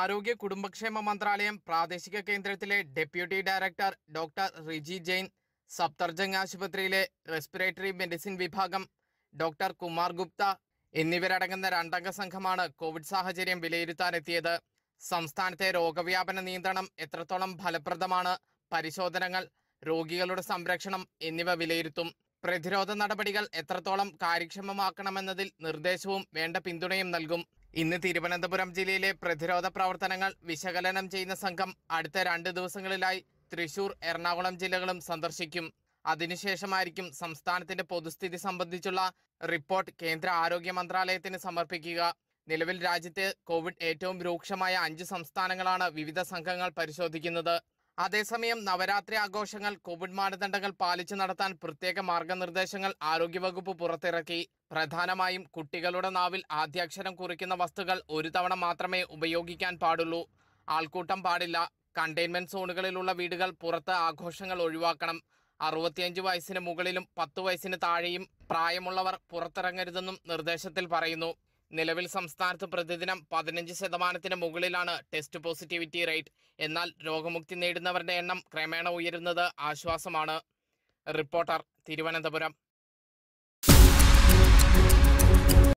ആരോഗ്യ കുടുംബക്ഷേമ മന്ത്രാലയം പ്രാദേശിക കേന്ദ്രത്തിലെ deputy director doctor Riji Jain Safdarjung ആശുപത്രിയിലെ റെസ്പിറേറ്ററി മെഡിസിൻ വിഭാഗം ഡോക്ടർ കുമാർ ഗുപ്ത എന്നിവരടങ്ങുന്ന രണ്ടംഗ സംഘമാണ് കോവിഡ് സാഹചര്യം വിലയിരുത്താനെത്തിയത് സംസ്ഥാനത്തെ രോഗവ്യാപന നിയന്ത്രണം എത്രത്തോളം ഫലപ്രദമാണ് പരിശോധനകൾ രോഗികളുടെ സംരക്ഷണം എന്നിവ വിലയിരുത്തും പ്രതിരോധ നടപടികൾ എത്രത്തോളം കാര്യക്ഷമമാക്കണമെന്നതിൽ നിർദ്ദേശവും വേണ്ട പിന്തുണയും നൽകും ഇന്ന് തിരുവനന്തപുരം ജില്ലയിലെ പ്രതിരോധ പ്രവർത്തനങ്ങൾ വിശകലനം ചെയ്യുന്ന സംഘം അടുത്ത രണ്ട് ദിവസങ്ങളിലായി തൃശൂർ എറണാകുളം ജില്ലകളും സന്ദർശിക്കും അതിനുശേഷമായിരിക്കും സംസ്ഥാനത്തിന്റെ പൊതുസ്ഥിതി സംബന്ധിച്ചുള്ള റിപ്പോർട്ട് കേന്ദ്ര ആരോഗ്യ മന്ത്രാലയത്തിന് സമർപ്പിക്കുക നിലവിൽ രാജ്യത്തെ കോവിഡ് ഏറ്റവും രൂക്ഷമായ അഞ്ച് സംസ്ഥാനങ്ങളാണ് വിവിധ സംഘങ്ങൾ പരിശോധിക്കുന്നത് അതേസമയം നവരാത്രി ആഘോഷങ്ങൾ കോവിഡ് മാനദണ്ഡങ്ങൾ പാലിച്ചു നടത്താൻ പ്രത്യേക മാർഗനിർദ്ദേശങ്ങൾ ആരോഗ്യവകുപ്പ് പുറത്തിറക്കി പ്രധാനമായും കുട്ടികളുടെ നാവിൽ ആദ്യാക്ഷരം കുറിക്കുന്ന വസ്തുക്കൾ ഒരു തവണ മാത്രമേ ഉപയോഗിക്കാൻ പാടുള്ളൂ ആൾക്കൂട്ടം പാടില്ല കണ്ടെയ്ൻമെന്റ് സോണുകളിലുള്ള വീടുകൾ പുറത്ത് ആഘോഷങ്ങൾ ഒഴിവാക്കണം അറുപത്തിയഞ്ച് വയസ്സിന് മുകളിലും പത്ത് വയസ്സിന് താഴെയും പ്രായമുള്ളവർ പുറത്തിറങ്ങരുതെന്നും നിർദ്ദേശത്തിൽ പറയുന്നു നിലവിൽ സംസ്ഥാനത്ത് പ്രതിദിനം പതിനഞ്ച് ശതമാനത്തിന് മുകളിലാണ് ടെസ്റ്റ് പോസിറ്റിവിറ്റി റേറ്റ് എന്നാൽ രോഗമുക്തി നേടുന്നവരുടെ എണ്ണം ക്രമേണ ഉയരുന്നത് ആശ്വാസമാണ് റിപ്പോർട്ടർ തിരുവനന്തപുരം